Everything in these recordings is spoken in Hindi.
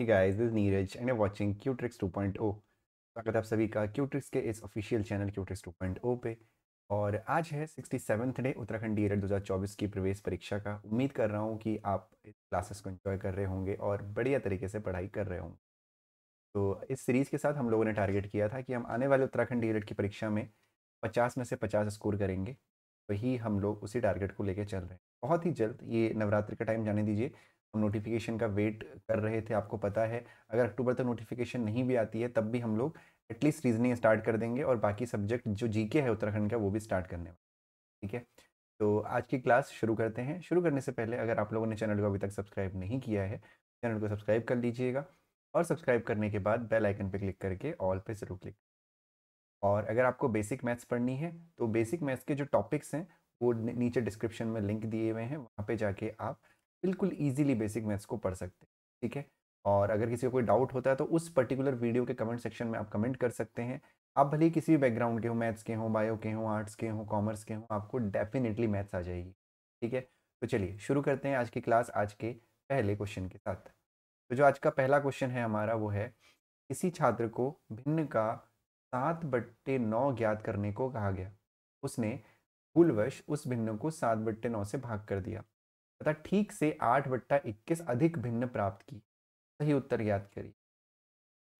Hey guys, this is Neeraj and you're watching Qtrix 2.0. स्वागत आप सभी का Qtricks के इस ऑफिशियल चैनल Qtrix 2.0 पे और आज है 67th day Uttarakhand D Ed की प्रवेश परीक्षा का उम्मीद कर रहा हूँ कि आप इस क्लासेस को एंजॉय कर रहे होंगे और बढ़िया तरीके से पढ़ाई कर रहे होंगे तो इस सीरीज़ के साथ हम लोगों ने टारगेट किया था कि हम आने वाले उत्तराखंड डी की परीक्षा में पचास में से पचास स्कोर करेंगे वही हम लोग उसी टारगेट को लेकर चल रहे हैं बहुत ही जल्द ये नवरात्रि का टाइम जाने दीजिए नोटिफिकेशन का वेट कर रहे थे आपको पता है अगर अक्टूबर तक नोटिफिकेशन नहीं भी आती है तब भी हम लोग एटलीस्ट रीजनिंग स्टार्ट कर देंगे और बाकी सब्जेक्ट जो जीके है उत्तराखंड का वो भी स्टार्ट करने वाले ठीक है तो आज की क्लास शुरू करते हैं शुरू करने से पहले अगर आप लोगों ने चैनल को अभी तक सब्सक्राइब नहीं किया है चैनल को सब्सक्राइब कर लीजिएगा और सब्सक्राइब करने के बाद बेल आइकन पर क्लिक करके ऑल पे ज़रूर क्लिक और अगर आपको बेसिक मैथ्स पढ़नी है तो बेसिक मैथ्स के जो टॉपिक्स हैं वो नीचे डिस्क्रिप्शन में लिंक दिए हुए हैं वहाँ पे जाके आप बिल्कुल ईजिली बेसिक मैथ्स को पढ़ सकते हैं ठीक है और अगर किसी को कोई डाउट होता है तो उस पर्टिकुलर वीडियो के कमेंट सेक्शन में आप कमेंट कर सकते हैं आप भले ही किसी भी बैकग्राउंड के हो मैथ्स के हों बायो के हों आर्ट्स के हों कॉमर्स के हों आपको डेफिनेटली मैथ्स आ जाएगी ठीक है तो चलिए शुरू करते हैं आज की क्लास आज के पहले क्वेश्चन के साथ तो जो आज का पहला क्वेश्चन है हमारा वो है किसी छात्र को भिन्न का सात बट्टे नौ ज्ञात करने को कहा गया उसने भूलवश उस भिन्न को सात बट्टे नौ से भाग कर दिया तथा ठीक से आठ बट्टा इक्कीस अधिक भिन्न प्राप्त की सही उत्तर याद करिए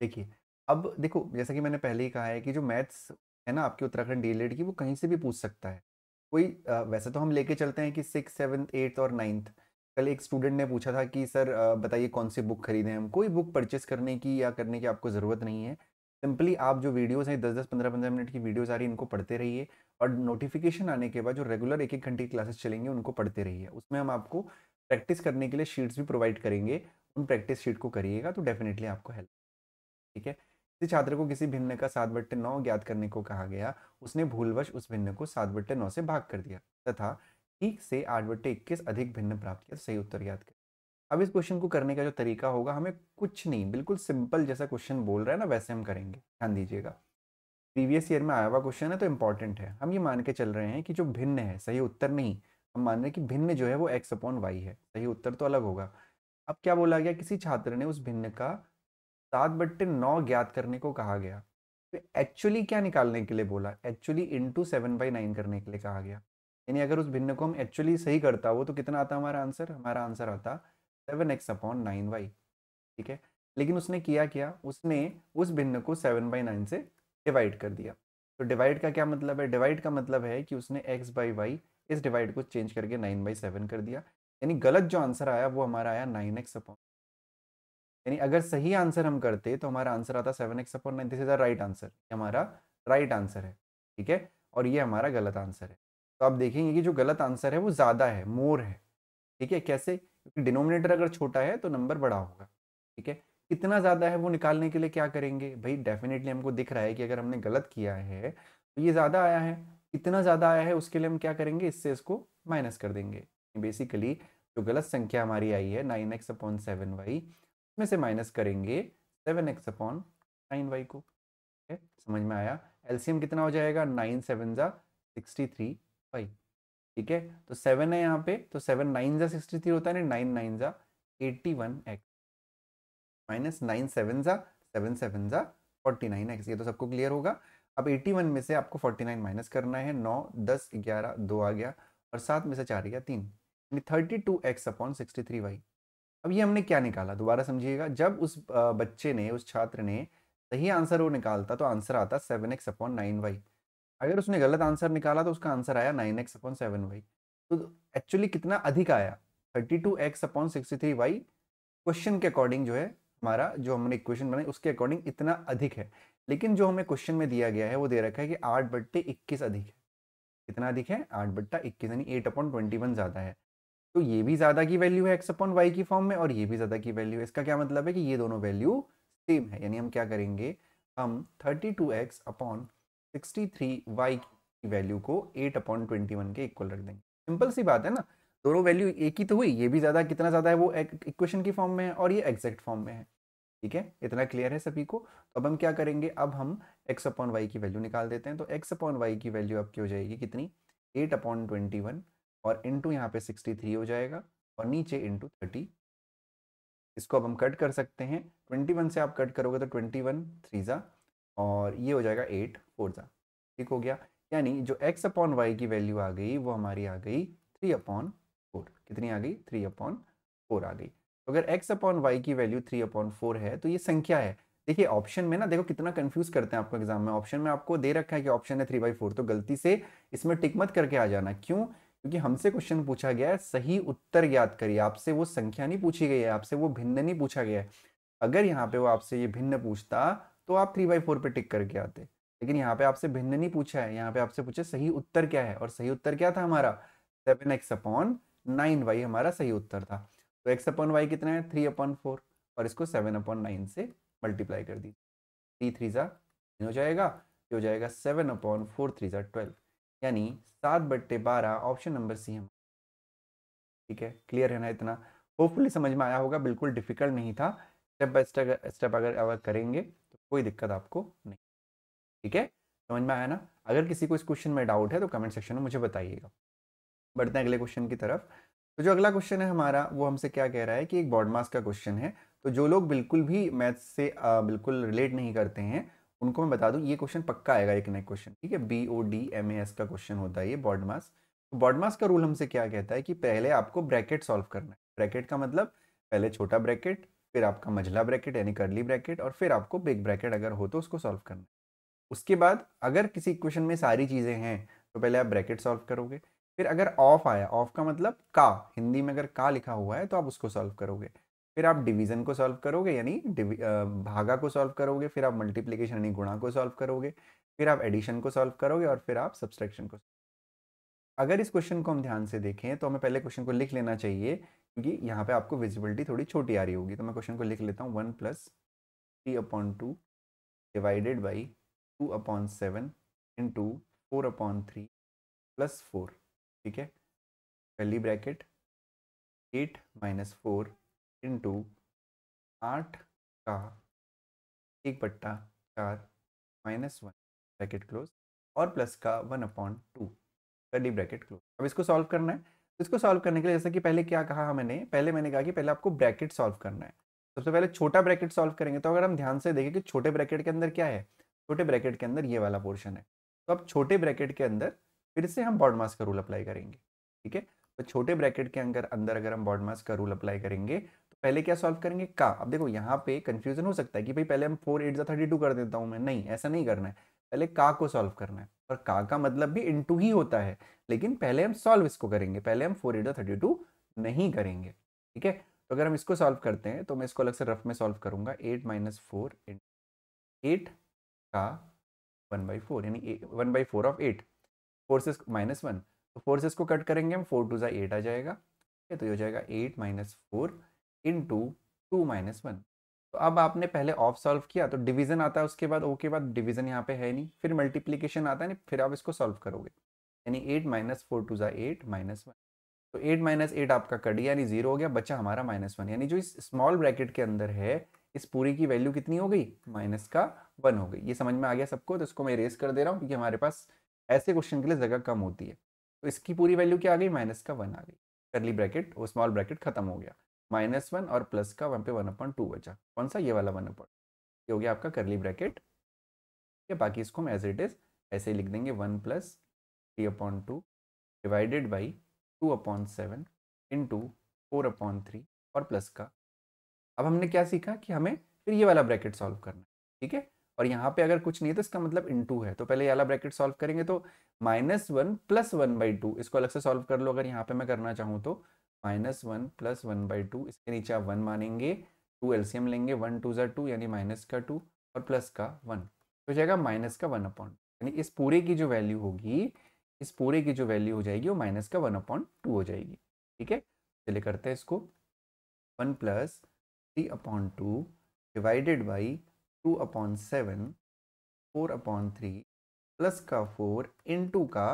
देखिए अब देखो जैसा कि मैंने पहले ही कहा है कि जो मैथ्स है ना आपके उत्तराखंड डी e की वो कहीं से भी पूछ सकता है कोई वैसे तो हम लेके चलते हैं कि सिक्स सेवन्थ एट्थ और नाइन्थ कल एक स्टूडेंट ने पूछा था कि सर बताइए कौन सी बुक खरीदें हम कोई बुक परचेस करने की या करने की आपको ज़रूरत नहीं है सिंपली आप जो वीडियोस हैं दस दस पंद्रह पंद्रह मिनट की वीडियोस आ रही है इनको पढ़ते रहिए और नोटिफिकेशन आने के बाद जो रेगुलर एक एक घंटे की क्लासेस चलेंगे उनको पढ़ते रहिए उसमें हम आपको प्रैक्टिस करने के लिए शीट्स भी प्रोवाइड करेंगे उन प्रैक्टिस शीट को करिएगा तो डेफिनेटली आपको हेल्प ठीक है किसी छात्र को किसी भिन्न का सात बट्टे नौ ज्ञात करने को कहा गया उसने भूलवश उस भिन्न को सात बट्टे नौ से भाग कर दिया तथा ठीक से आठ बट्टे इक्कीस अधिक भिन्न प्राप्त किया तो सही उत्तर याद कर अब इस क्वेश्चन को करने का जो तरीका होगा हमें कुछ नहीं बिल्कुल सिंपल जैसा क्वेश्चन बोल रहा है ना वैसे हम करेंगे ध्यान दीजिएगा प्रीवियस ईयर में आया हुआ क्वेश्चन है तो इम्पॉर्टेंट है हम ये मान के चल रहे हैं कि जो भिन्न है सही उत्तर नहीं हम मान रहे हैं कि भिन्न जो है वो एक्स अपॉन वाई है सही उत्तर तो अलग होगा अब क्या बोला गया किसी छात्र ने उस भिन्न का सात बट्टे नौ ज्ञात करने को कहा गया तो एक्चुअली क्या निकालने के लिए बोला actually into seven by nine करने के लिए कहा गया यानी अगर उस भिन्न को हम एक्चुअली सही करता हो तो कितना आता हमारा आंसर हमारा आंसर आता seven x upon nine y ठीक है लेकिन उसने किया क्या उसने उस भिन्न को सेवन बाई नाइन से डिवाइड कर दिया तो डिवाइड का क्या मतलब है डिवाइड का मतलब है कि उसने एक्स बाई वाई इस डिवाइड को चेंज करके नाइन बाई सेवन कर दिया यानी गलत जो आंसर आया वो हमारा आया नाइन एक्स अपॉन यानी अगर सही आंसर हम करते तो हमारा आंसर आता seven x upon nine this is the right answer ये हमारा राइट आंसर है ठीक है और ये हमारा गलत आंसर है तो आप देखेंगे कि जो गलत आंसर है वो ज़्यादा है मोर है ठीक है कैसे डिनोमिनेटर अगर छोटा है तो नंबर बड़ा होगा ठीक है कितना ज़्यादा है वो निकालने के लिए क्या करेंगे भाई डेफिनेटली हमको दिख रहा है कि अगर हमने गलत किया है तो ये ज़्यादा आया है कितना ज़्यादा आया है उसके लिए हम क्या करेंगे इससे इसको माइनस कर देंगे बेसिकली जो गलत संख्या हमारी आई है nine x upon seven y उसमें से माइनस करेंगे seven x upon nine y को ठीक है समझ में आया एलसीएम कितना हो जाएगा नाइन सेवन ज़ा सिक्सटी थ्री वाई ठीक है तो सेवन है यहाँ पे तो सेवन नाइन जा सिक्सटी थ्री होता है नाइन नाइन जा eighty one x minus nine seven जा सेवन सेवन जा फोर्टी नाइन एक्स ये तो सबको क्लियर होगा अब एट्टी वन में से आपको फोर्टी नाइन माइनस करना है नौ दस ग्यारह दो आ गया और सात में से चार गया तीन यानी thirty two x upon sixty three y अब ये हमने क्या निकाला दोबारा समझिएगा जब उस बच्चे ने उस छात्र ने सही आंसर वो निकालता तो आंसर आता seven x upon nine y अगर उसने गलत आंसर निकाला तो उसका आंसर आया nine x upon seven y तो एक्चुअली कितना अधिक आया thirty two x upon sixty three y question के अकॉर्डिंग जो है हमारा जो हमने इक्वेशन बनाई उसके अकॉर्डिंग इतना अधिक है लेकिन जो हमें क्वेश्चन में दिया गया है वो दे रखा है कि आठ बट्टे इक्कीस अधिक है कितना अधिक है आठ बट्टा इक्कीस यानी एट अपॉन ट्वेंटी वन ज़्यादा है तो ये भी ज़्यादा की वैल्यू है एक्स अपॉन वाई की फॉर्म में और ये भी ज़्यादा की वैल्यू है इसका क्या मतलब है कि ये दोनों वैल्यू सेम है यानी हम क्या करेंगे हम thirty two x upon sixty three की वैल्यू को 8 अपॉन ट्वेंटी के इक्वल रख देंगे सिंपल सी बात है ना दोनों वैल्यू एक ही तो हुई ये भी ज़्यादा कितना ज़्यादा है वो इक्वेशन की फॉर्म में है और ये एग्जैक्ट फॉर्म में है ठीक है इतना क्लियर है सभी को तो अब हम क्या करेंगे अब हम x अपॉन वाई की वैल्यू निकाल देते हैं तो x अपॉन वाई की वैल्यू आपकी हो जाएगी कितनी 8 अपॉन ट्वेंटी वन और इंटू यहाँ पे 63 हो जाएगा और नीचे इंटू थर्टी इसको अब हम कट कर सकते हैं 21 से आप कट करोगे तो ट्वेंटी वन थ्री ज़ा और ये हो जाएगा एट फोर ज़ा ठीक हो गया यानी जो एक्स अपॉन वाई की वैल्यू आ गई वो हमारी आ गई थ्री अपॉन फोर कितनी आ गई थ्री अपॉन फोर आ गई तो अगर एक्स अपॉन वाई की वैल्यू थ्री अपॉन फोर है तो ये संख्या है देखिए ऑप्शन में ना देखो कितना कंफ्यूज करते हैं आपको एग्जाम में ऑप्शन में आपको दे रखा है कि ऑप्शन है थ्री बाई फोर तो गलती से इसमें टिक मत करके आ जाना क्यों क्योंकि हमसे क्वेश्चन पूछा गया है सही उत्तर याद करिए आपसे वो संख्या नहीं पूछी गई है आपसे वो भिन्न नहीं पूछा गया है अगर यहाँ पे वो आपसे ये भिन्न पूछता तो आप थ्री बाई फोर पे टिक करके आते लेकिन यहाँ पे आपसे भिन्न नहीं पूछा है यहाँ पे आपसे पूछे सही उत्तर क्या है और सही उत्तर क्या था हमारा seven x upon nine y हमारा सही उत्तर था तो एक्स अपॉन वाई कितना है थ्री अपॉन फोर और इसको सेवन अपॉन नाइन से मल्टीप्लाई कर दीजिए थ्री थ्री ज़ा हो जाएगा ये हो जाएगा सेवन अपॉन फोर थ्री ज़ा ट्वेल्व यानी सात बट्टे बारह ऑप्शन नंबर सी हम ठीक है क्लियर है ना इतना होपफुली समझ में आया होगा बिल्कुल डिफिकल्ट नहीं था स्टेप बाय स्टेप स्टेप अगर अगर करेंगे कोई दिक्कत आपको नहीं ठीक है समझ में आया ना अगर किसी को इस क्वेश्चन में डाउट है तो कमेंट सेक्शन में मुझे बताइएगा बढ़ते हैं अगले क्वेश्चन की तरफ तो जो अगला क्वेश्चन है हमारा वो हमसे क्या कह रहा है कि एक बॉडमास का क्वेश्चन है तो जो लोग बिल्कुल भी मैथ्स से आ, बिल्कुल रिलेट नहीं करते हैं उनको मैं बता दूं ये क्वेश्चन पक्का आएगा एक नए क्वेश्चन ठीक है B O D M A S का क्वेश्चन होता है ये बॉडमास तो बॉडमास का रूल हमसे क्या कहता है कि पहले आपको ब्रैकेट सॉल्व करना है ब्रैकेट का मतलब पहले छोटा ब्रैकेट फिर आपका मझला ब्रैकेट यानी करली ब्रैकेट और फिर आपको बिग ब्रैकेट अगर हो तो उसको सॉल्व करना उसके बाद अगर किसी क्वेश्चन में सारी चीज़ें हैं तो पहले आप ब्रैकेट सॉल्व करोगे फिर अगर ऑफ आया ऑफ का मतलब का हिंदी में अगर का लिखा हुआ है तो आप उसको सॉल्व करोगे फिर आप डिवीजन को सॉल्व करोगे यानी भागा को सॉल्व करोगे फिर आप मल्टीप्लीकेशन यानी गुणा को सॉल्व करोगे फिर आप एडिशन को सॉल्व करोगे और फिर आप सब्सट्रैक्शन को अगर इस क्वेश्चन को हम ध्यान से देखें तो हमें पहले क्वेश्चन को लिख लेना चाहिए क्योंकि यहाँ पे आपको विजिबिलिटी थोड़ी छोटी आ रही होगी तो मैं क्वेश्चन को लिख लेता हूँ one plus three upon two divided by two upon seven in two four upon three plus four ठीक है पहली bracket eight minus four in two आठ का एक बट्टा चार माइनस वन ब्रैकेट क्लोज और प्लस का वन अपॉन टू पहली ब्रैकेट क्लोज अब इसको सॉल्व करना है इसको सॉल्व करने के लिए जैसा कि पहले क्या कहा मैंने पहले मैंने कहा कि पहले आपको ब्रैकेट सॉल्व करना है सबसे पहले छोटा ब्रैकेट सॉल्व करेंगे तो अगर हम ध्यान से देखें कि छोटे ब्रैकेट के अंदर क्या है छोटे ब्रैकेट के अंदर ये वाला पोर्शन है तो अब छोटे ब्रैकेट के अंदर फिर से हम बॉडमास का रूल अप्लाई करेंगे ठीक है तो छोटे ब्रैकेट के अंदर अंदर अगर हम बॉडमास का रूल अप्लाई करेंगे तो पहले क्या सॉल्व करेंगे का अब देखो यहाँ पे कंफ्यूजन हो सकता है कि भाई पहले हम फोर एट जो थर्टी टू कर देता हूँ मैं नहीं ऐसा नहीं करना है पहले का को सॉल्व करना है और का का मतलब भी इंटू ही होता है लेकिन पहले हम सॉल्व इसको करेंगे पहले हम फोर इंटू थर्टी टू नहीं करेंगे ठीक है तो अगर हम इसको सॉल्व करते हैं तो मैं इसको अलग से रफ में सॉल्व करूंगा एट माइनस फोर एट का वन बाई फोर यानी one by four of eight fours minus one तो फोर्सेस को कट करेंगे हम फोर टू ज़ा एट आ जाएगा ठीक है तो ये हो जाएगा eight minus four in two two minus one तो अब आपने पहले ऑफ सॉल्व किया तो डिवीजन आता है उसके बाद ओ के बाद डिवीजन यहाँ पे है नहीं फिर मल्टीप्लीकेशन आता है नहीं फिर आप इसको सॉल्व करोगे यानी एट माइनस फोर टू जै एट माइनस वन तो एट माइनस एट आपका कट गया यानी जीरो हो गया बच्चा हमारा माइनस वन यानी जो इस स्मॉल ब्रैकेट के अंदर है इस पूरी की वैल्यू कितनी हो गई माइनस का वन हो गई ये समझ में आ गया सबको तो इसको मैं रेस कर दे रहा हूँ क्योंकि हमारे पास ऐसे क्वेश्चन के लिए जगह कम होती है तो इसकी पूरी वैल्यू क्या आ गई माइनस का वन आ गई पहली ब्रैकेट वो स्मॉल ब्रैकेट खत्म हो गया माइनस वन और प्लस का वहाँ पे वन अपॉइंट टू बचा कौन सा ये वाला वन अपॉइंट ये हो गया आपका करली ब्रैकेट ठीक है बाकी इसको हम एज इट इज ऐसे ही लिख देंगे one plus three upon two divided by two upon seven in two four upon three और प्लस का अब हमने क्या सीखा कि हमें फिर ये वाला ब्रैकेट सॉल्व करना है ठीक है और यहाँ पे अगर कुछ नहीं है तो इसका मतलब इनटू है तो पहले ये वाला ब्रैकेट सॉल्व करेंगे तो minus one plus one by two इसको अलग से सॉल्व कर लो अगर यहाँ पे मैं करना चाहूँ तो minus one plus one by two इसके नीचे आप वन मानेंगे टू एलसीएम लेंगे वन टू ज़ा टू यानी माइनस का टू और प्लस का वन तो हो जाएगा माइनस का वन अपॉइंट यानी इस पूरे की जो वैल्यू होगी इस पूरे की जो वैल्यू हो जाएगी वो माइनस का वन अपॉइंट टू हो जाएगी ठीक है चलिए करते हैं इसको one plus three upon two divided by two upon seven four upon three plus का फोर इन टू का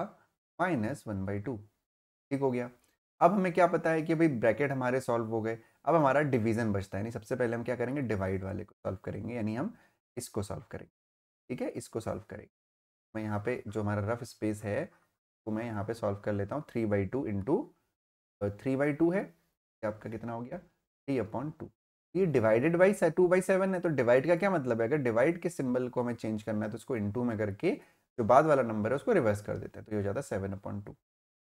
माइनस वन बाई टू ठीक हो गया अब हमें क्या पता है कि भाई ब्रैकेट हमारे सॉल्व हो गए अब हमारा डिवीजन बचता है यानी सबसे पहले हम क्या करेंगे डिवाइड वाले को सॉल्व करेंगे यानी हम इसको सॉल्व करेंगे ठीक है इसको सॉल्व करेंगे मैं यहाँ पे जो हमारा रफ स्पेस है वो मैं यहाँ पे सॉल्व कर लेता हूँ three by two into three by two है आपका कितना हो गया थ्री अपॉन टू ये divided by two by seven है तो डिवाइड का क्या मतलब है अगर डिवाइड के सिंबल को हमें चेंज करना है तो उसको इंटू में करके जो बाद वाला नंबर है उसको रिवर्स कर देते हैं तो ये हो जाता है सेवन अपॉइंट टू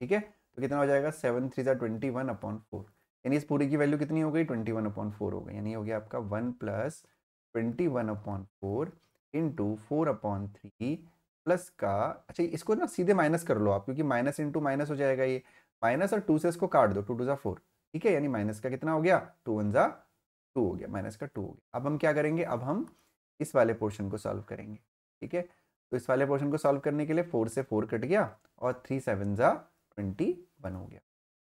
ठीक है तो कितना हो जाएगा सेवन थ्री ज़ा ट्वेंटी वन अपॉन फोर यानी इस पूरी की वैल्यू कितनी हो गई ट्वेंटी वन अपॉन फोर हो गई यानी हो गया आपका one plus twenty one upon four into four upon three plus का अच्छा इसको ना सीधे माइनस कर लो आप क्योंकि माइनस इंटू माइनस हो जाएगा ये माइनस और टू से इसको काट दो टू टू ज़ा फोर ठीक है यानी माइनस का कितना हो गया टू वन ज़ा टू हो गया माइनस का टू हो गया अब हम क्या करेंगे अब हम इस वाले पोर्शन को सॉल्व करेंगे ठीक है तो इस वाले पोर्शन को सॉल्व करने के लिए फोर से फोर कट गया और थ्री सेवन ज़ा ट्वेंटी वन हो गया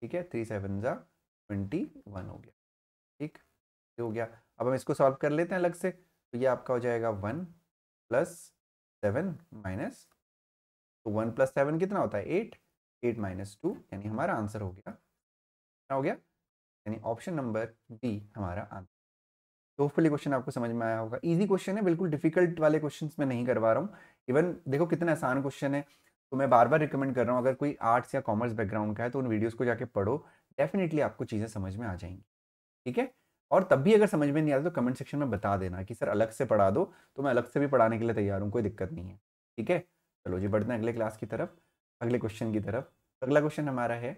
ठीक है थ्री सेवन ज़ा ट्वेंटी वन हो गया ठीक ये हो गया अब हम इसको सॉल्व कर लेते हैं अलग से तो ये आपका हो जाएगा वन प्लस सेवन माइनस तो वन प्लस सेवन कितना होता है एट एट माइनस टू यानी हमारा आंसर हो गया कितना हो गया यानी ऑप्शन नंबर डी हमारा आंसर तो होपफुली क्वेश्चन आपको समझ में आया होगा इजी क्वेश्चन है बिल्कुल डिफिकल्ट वाले क्वेश्चन में नहीं करवा रहा हूँ इवन देखो कितना आसान क्वेश्चन है तो मैं बार बार रिकमेंड कर रहा हूँ अगर कोई आर्ट्स या कॉमर्स बैकग्राउंड का है तो उन वीडियोज़ को जाके पढ़ो डेफिनेटली आपको चीज़ें समझ में आ जाएंगी ठीक है और तब भी अगर समझ में नहीं आता तो कमेंट सेक्शन में बता देना कि सर अलग से पढ़ा दो तो मैं अलग से भी पढ़ाने के लिए तैयार हूँ कोई दिक्कत नहीं है ठीक है चलो जी बढ़ते हैं अगले क्लास की तरफ अगले क्वेश्चन की तरफ अगला क्वेश्चन हमारा है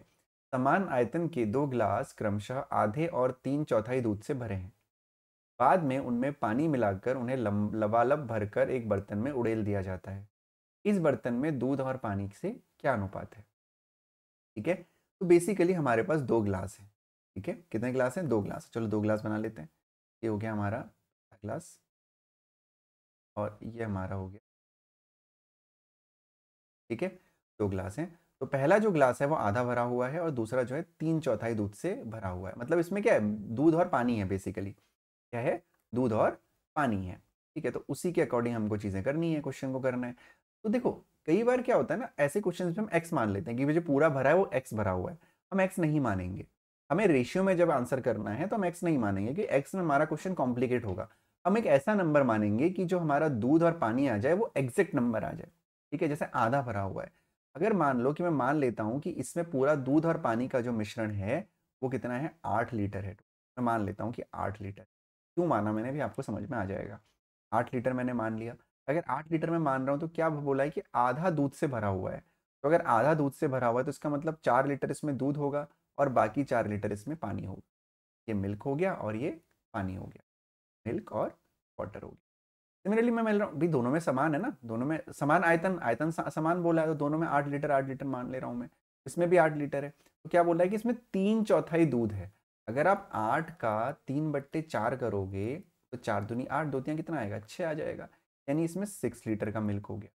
समान आयतन के दो ग्लास क्रमशः आधे और तीन चौथाई दूध से भरे हैं बाद में उनमें पानी मिलाकर उन्हें लबालब भरकर एक बर्तन में उड़ेल दिया जाता है इस बर्तन में दूध और पानी से क्या अनुपात है ठीक है तो बेसिकली हमारे पास दो ग्लास है ठीक है कितने ग्लास हैं दो ग्लास चलो दो ग्लास बना लेते हैं ये हो गया हमारा ग्लास और ये हमारा हो गया ठीक है दो ग्लास हैं तो पहला जो ग्लास है वो आधा भरा हुआ है और दूसरा जो है तीन चौथाई दूध से भरा हुआ है मतलब इसमें क्या है दूध और पानी है बेसिकली क्या है दूध और पानी है ठीक है तो उसी के अकॉर्डिंग हमको चीज़ें करनी है क्वेश्चन को करना है तो देखो कई बार क्या होता है ना ऐसे क्वेश्चन में हम एक्स मान लेते हैं कि जो पूरा भरा है वो एक्स भरा हुआ है हम एक्स नहीं मानेंगे हमें रेशियो में जब आंसर करना है तो हम एक्स नहीं मानेंगे कि एक्स में हमारा क्वेश्चन कॉम्प्लिकेट होगा हम एक ऐसा नंबर मानेंगे कि जो हमारा दूध और पानी आ जाए वो एग्जैक्ट नंबर आ जाए ठीक है जैसे आधा भरा हुआ है अगर मान लो कि मैं मान लेता हूँ कि इसमें पूरा दूध और पानी का जो मिश्रण है वो कितना है आठ लीटर है मैं मान लेता हूँ कि आठ लीटर क्यों माना मैंने भी आपको समझ में आ जाएगा आठ लीटर मैंने मान लिया अगर आठ लीटर में मान रहा हूँ तो क्या बोला है कि आधा दूध से भरा हुआ है तो अगर आधा दूध से भरा हुआ है तो इसका मतलब चार लीटर इसमें दूध होगा और बाकी चार लीटर इसमें पानी होगा ये मिल्क हो गया और ये पानी हो गया मिल्क और वाटर हो गया सिमिलरली मैं मिल रहा हूँ भी दोनों में समान है ना दोनों में समान आयतन आयतन समान बोला है तो दोनों में आठ लीटर आठ लीटर मान ले रहा हूँ मैं इसमें भी आठ लीटर है तो क्या बोला है कि इसमें तीन चौथाई दूध है अगर आप आठ का तीन बट्टे चार करोगे तो चार दुनी आठ दो कितना आएगा छः आ जाएगा यानी इसमें सिक्स लीटर का मिल्क हो गया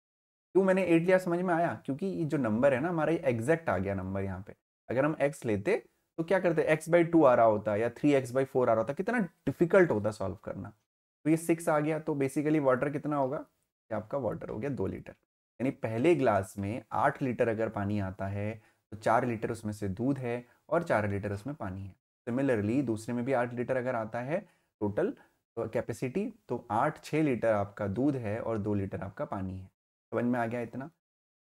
क्यों मैंने एट लिया समझ में आया क्योंकि ये जो नंबर है ना हमारा ये एग्जैक्ट आ गया नंबर यहाँ पे अगर हम एक्स लेते तो क्या करते एक्स बाई टू आ रहा होता या थ्री एक्स बाई फोर आ रहा होता कितना डिफिकल्ट होता सॉल्व करना तो ये सिक्स आ गया तो बेसिकली वाटर कितना होगा ये आपका वाटर हो गया दो लीटर यानी पहले ग्लास में आठ लीटर अगर पानी आता है तो चार लीटर उसमें से दूध है और चार लीटर उसमें पानी है सिमिलरली दूसरे में भी आठ लीटर अगर आता है टोटल कैपेसिटी तो आठ छः लीटर आपका दूध है और दो लीटर आपका पानी है समझ में आ गया इतना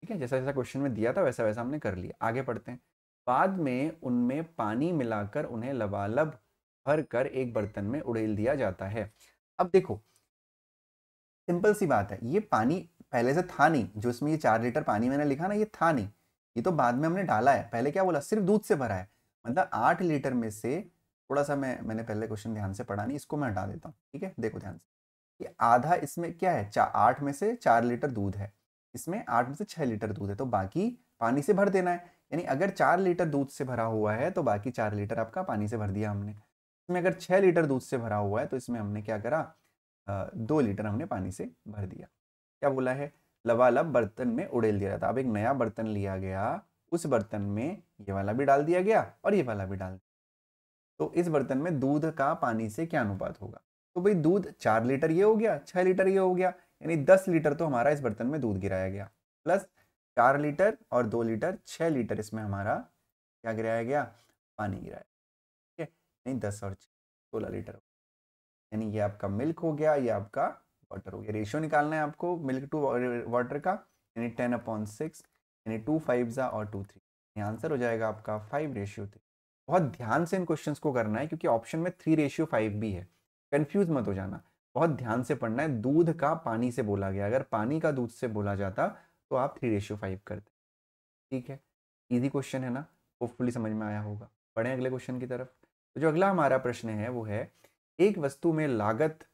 ठीक है जैसा जैसा क्वेश्चन में दिया था वैसा वैसा हमने कर लिया आगे पढ़ते हैं बाद में उनमें पानी मिलाकर उन्हें लबालब भर कर एक बर्तन में उड़ेल दिया जाता है अब देखो सिंपल सी बात है ये पानी पहले से था नहीं जो इसमें ये चार लीटर पानी मैंने लिखा ना ये था नहीं ये तो बाद में हमने डाला है पहले क्या बोला सिर्फ दूध से भरा है मतलब आठ लीटर में से थोड़ा सा मैं मैंने पहले क्वेश्चन ध्यान से पढ़ा नहीं इसको मैं हटा देता हूँ ठीक है देखो ध्यान से कि आधा इसमें क्या है चार आठ में से चार लीटर दूध है इसमें आठ में से छः लीटर दूध है तो बाकी पानी से भर देना है यानी अगर चार लीटर दूध से भरा हुआ है तो बाकी चार लीटर आपका पानी से भर दिया हमने इसमें अगर छः लीटर दूध से भरा हुआ है तो इसमें हमने क्या करा दो लीटर हमने पानी से भर दिया क्या बोला है लबालब बर्तन में उड़ेल दिया जाता अब एक नया बर्तन लिया गया उस बर्तन में ये वाला भी डाल दिया गया और ये वाला भी डाल तो इस बर्तन में दूध का पानी से क्या अनुपात होगा तो भाई दूध चार लीटर ये हो गया छह लीटर ये हो गया यानी दस लीटर तो हमारा इस बर्तन में दूध गिराया गया प्लस चार लीटर और दो लीटर छह लीटर इसमें हमारा क्या गिराया गया पानी गिराया ठीक है यानी दस और सोलह लीटर यानी ये आपका मिल्क हो गया ये आपका वाटर हो गया रेशियो निकालना है आपको मिल्क टू वाटर का यानी टेन अपॉन सिक्स यानी टू फाइव ज़ा और टू थ्री आंसर हो जाएगा आपका फाइव रेशियो थ्री बहुत ध्यान से इन क्वेश्चंस को करना है क्योंकि ऑप्शन में थ्री रेशियो फाइव भी है कंफ्यूज मत हो जाना बहुत ध्यान से पढ़ना है दूध का पानी से बोला गया अगर पानी का दूध से बोला जाता तो आप थ्री रेशियो फाइव करते ठीक है ईजी क्वेश्चन है ना होपफुली समझ में आया होगा बढ़ें अगले क्वेश्चन की तरफ तो जो अगला हमारा प्रश्न है वो है एक वस्तु में लागत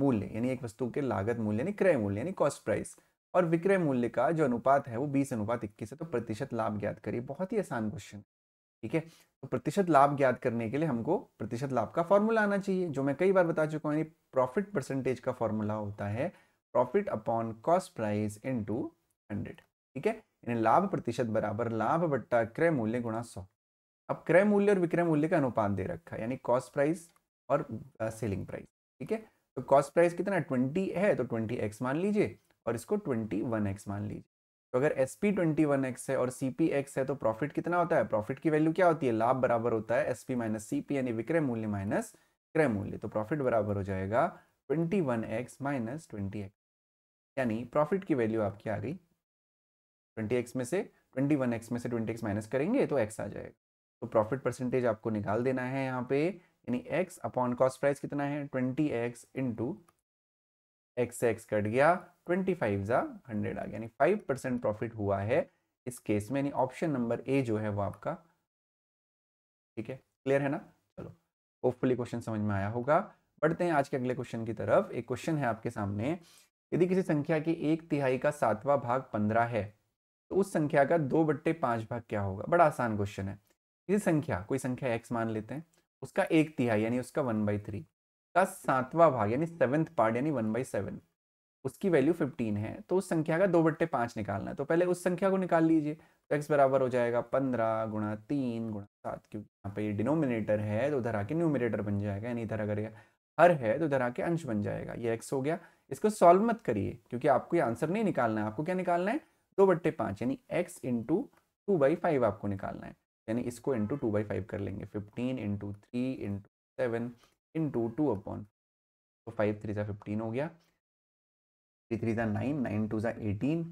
मूल्य यानी एक वस्तु के लागत मूल्य यानी क्रय मूल्य यानी कॉस्ट प्राइस और विक्रय मूल्य का जो अनुपात है वो बीस अनुपात इक्कीस है तो प्रतिशत लाभ ज्ञात करिए बहुत ही आसान क्वेश्चन ठीक है तो प्रतिशत लाभ ज्ञात करने के लिए हमको प्रतिशत लाभ का फॉर्मूला आना चाहिए जो मैं कई बार बता चुका हूँ प्रॉफिट परसेंटेज का फॉर्मूला होता है profit upon cost price into hundred ठीक है यानी लाभ प्रतिशत बराबर लाभ बट्टा क्रय मूल्य गुणा सौ अब क्रय मूल्य और विक्रय मूल्य का अनुपात दे रखा है यानी कॉस्ट प्राइस और सेलिंग प्राइस ठीक है तो कॉस्ट प्राइस कितना ट्वेंटी है तो ट्वेंटी एक्स मान लीजिए और इसको ट्वेंटी वन एक्स मान लीजिए तो अगर S P twenty one X है और सी पी एक्स है तो प्रॉफिट कितना होता है प्रॉफिट की वैल्यू क्या होती है लाभ बराबर होता है S P minus C P यानी विक्रय मूल्य माइनस क्रय मूल्य तो प्रॉफिट बराबर हो जाएगा twenty one x minus twenty X यानी प्रॉफिट की वैल्यू आपकी आ गई ट्वेंटी एक्स में से ट्वेंटी वन एक्स में से ट्वेंटी एक्स माइनस करेंगे तो एक्स आ जाएगा तो प्रॉफिट परसेंटेज आपको निकाल देना है यहाँ पे यानी एक्स अपॉन कॉस्ट प्राइस कितना है ट्वेंटी एक्स इंटू एक्स से एक्स कट गया ट्वेंटी फाइव ज़ा हंड्रेड आ गया यानी फाइव परसेंट प्रॉफिट हुआ है इस केस में यानी ऑप्शन नंबर ए जो है वो आपका ठीक है क्लियर है ना चलो होपफुली क्वेश्चन समझ में आया होगा बढ़ते हैं आज के अगले क्वेश्चन की तरफ एक क्वेश्चन है आपके सामने यदि किसी संख्या की एक तिहाई का सातवा भाग पंद्रह है तो उस संख्या का दो बट्टे पांच भाग क्या होगा बड़ा आसान क्वेश्चन है किसी संख्या कोई संख्या एक्स मान लेते हैं उसका एक तिहाई यानी उसका वन बाई थ्री का सातवा भाग यानी सेवेंथ पार्ट यानी वन बाई सेवन उसकी वैल्यू 15 है तो उस संख्या का दो बट्टे पाँच निकालना है तो पहले उस संख्या को निकाल लीजिए तो एक्स बराबर हो जाएगा पंद्रह गुणा तीन गुणा सात क्योंकि यहाँ पे ये डिनोमिनेटर है तो उधर आके न्यूमिनेटर बन जाएगा यानी इधर अगर ये हर है तो उधर आके अंश बन जाएगा ये एक्स हो गया इसको सॉल्व मत करिए क्योंकि आपको ये आंसर नहीं निकालना है आपको क्या निकालना है दो बट्टे पाँच यानी X into two by five आपको निकालना है यानी इसको इंटू टू बाई फाइव कर लेंगे fifteen into three into seven into two upon तो फाइव थ्री सा फिफ्टीन हो गया थ्री थ्री ज़ा नाइन नाइन टू ज़ा एटीन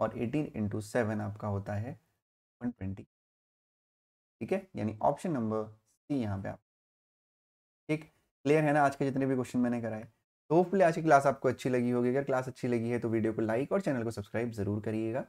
और एटीन इंटू सेवन आपका होता है वन ट्वेंटी ठीक है यानी ऑप्शन नंबर सी यहाँ पे आप ठीक क्लियर है ना आज के जितने भी क्वेश्चन मैंने कराए तो होपफुली आज की क्लास आपको अच्छी लगी होगी अगर क्लास अच्छी लगी है तो वीडियो को लाइक और चैनल को सब्सक्राइब ज़रूर करिएगा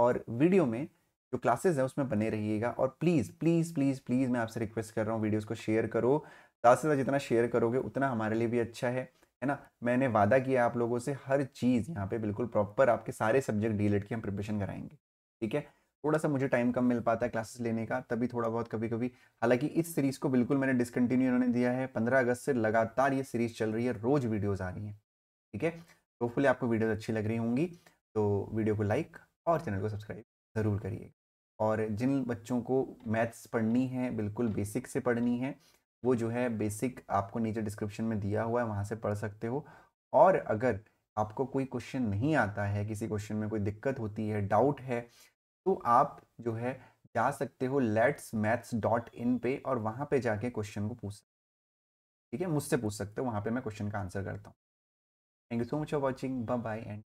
और वीडियो में जो क्लासेस है उसमें बने रहिएगा और प्लीज़ प्लीज़ प्लीज़ प्लीज़ मैं आपसे रिक्वेस्ट कर रहा हूँ वीडियोज़ को शेयर करो ज़्यादा से ज़्यादा जितना शेयर करोगे उतना हमारे लिए भी अच्छा है है ना मैंने वादा किया आप लोगों से हर चीज़ यहाँ पे बिल्कुल प्रॉपर आपके सारे सब्जेक्ट डीलेट की हम प्रिपरेशन कराएंगे ठीक है थोड़ा सा मुझे टाइम कम मिल पाता है क्लासेस लेने का तभी थोड़ा बहुत कभी कभी हालांकि इस सीरीज़ को बिल्कुल मैंने डिसकंटिन्यू इन्होंने दिया है पंद्रह अगस्त से लगातार ये सीरीज़ चल रही है रोज़ वीडियोज़ आ रही हैं ठीक है तो फुल आपको वीडियोज़ अच्छी लग रही होंगी तो वीडियो को लाइक और चैनल को सब्सक्राइब ज़रूर करिएगा और जिन बच्चों को मैथ्स पढ़नी है बिल्कुल बेसिक से पढ़नी है वो जो है बेसिक आपको नीचे डिस्क्रिप्शन में दिया हुआ है वहाँ से पढ़ सकते हो और अगर आपको कोई क्वेश्चन नहीं आता है किसी क्वेश्चन में कोई दिक्कत होती है डाउट है तो आप जो है जा सकते हो लेट्स मैथ्स डॉट इन पे और वहाँ पे जाके क्वेश्चन को पूछ सकते ठीक है मुझसे पूछ सकते हो वहाँ पे मैं क्वेश्चन का आंसर करता हूँ thank you so much for watching bye bye and